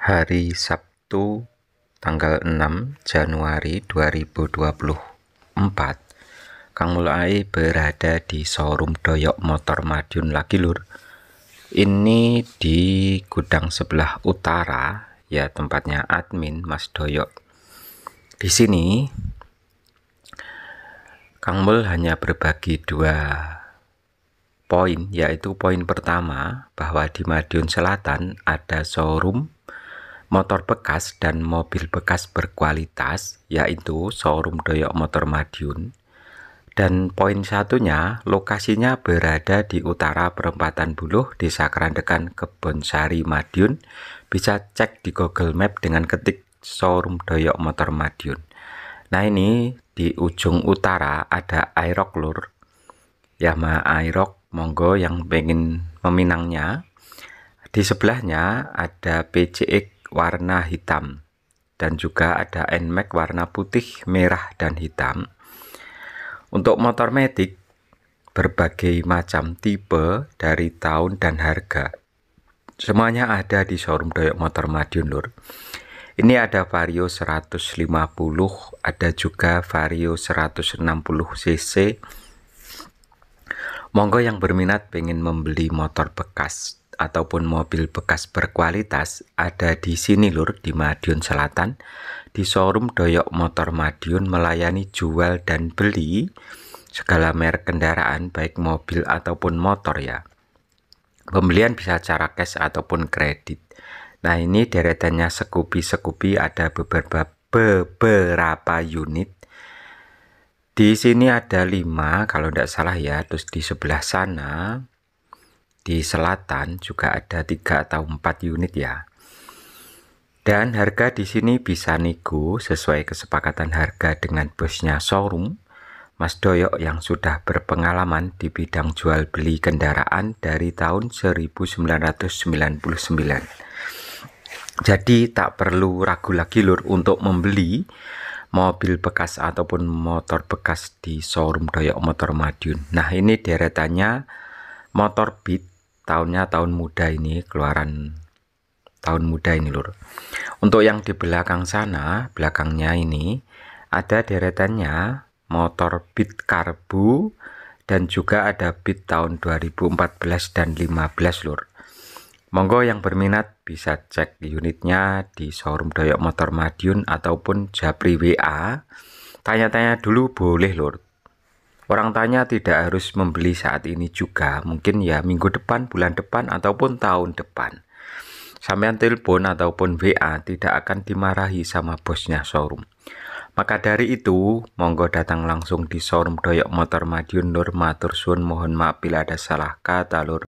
hari Sabtu tanggal 6 Januari 2024 Kang Mulai berada di showroom Doyok Motor Madiun lagi lur ini di gudang sebelah utara ya tempatnya admin Mas Doyok di sini Kang Mul hanya berbagi dua poin yaitu poin pertama bahwa di Madiun Selatan ada showroom motor bekas dan mobil bekas berkualitas, yaitu showroom Doyok Motor Madiun. Dan poin satunya, lokasinya berada di utara perempatan Buluh, Desa Kerandekan, Sari Madiun. Bisa cek di Google Map dengan ketik showroom Doyok Motor Madiun. Nah ini di ujung utara ada Aerox Lur, Yamaha Aerox monggo yang pengen meminangnya. Di sebelahnya ada PCX warna hitam dan juga ada NMAX warna putih, merah, dan hitam. Untuk motor Matic berbagai macam tipe dari tahun dan harga. Semuanya ada di showroom Doyok Motor Madiun Lur. Ini ada Vario 150, ada juga Vario 160 cc. Monggo yang berminat pengen membeli motor bekas ataupun mobil bekas berkualitas ada di sini lur di Madiun Selatan di showroom Doyok Motor Madiun melayani jual dan beli segala merek kendaraan baik mobil ataupun motor ya pembelian bisa cara cash ataupun kredit nah ini deretannya sekupi-sekupi ada beberapa beberapa unit di sini ada lima kalau tidak salah ya terus di sebelah sana di selatan juga ada tiga atau empat unit ya. Dan harga di sini bisa nego sesuai kesepakatan harga dengan bosnya showroom, Mas Doyok yang sudah berpengalaman di bidang jual beli kendaraan dari tahun 1999. Jadi tak perlu ragu lagi lur untuk membeli mobil bekas ataupun motor bekas di showroom Doyok Motor Madiun. Nah ini deretannya motor Beat tahunnya tahun muda ini keluaran tahun muda ini lur untuk yang di belakang sana belakangnya ini ada deretannya motor Beat Karbu dan juga ada Beat tahun 2014 dan 15 lur monggo yang berminat bisa cek unitnya di showroom Doyok Motor Madiun ataupun Japri WA tanya-tanya dulu boleh lur Orang tanya tidak harus membeli saat ini juga, mungkin ya minggu depan, bulan depan, ataupun tahun depan. Sampean telepon ataupun WA tidak akan dimarahi sama bosnya showroom. Maka dari itu, monggo datang langsung di showroom Doyok Motor Madiun Nur Matur Mohon maaf bila ada salah kata lur.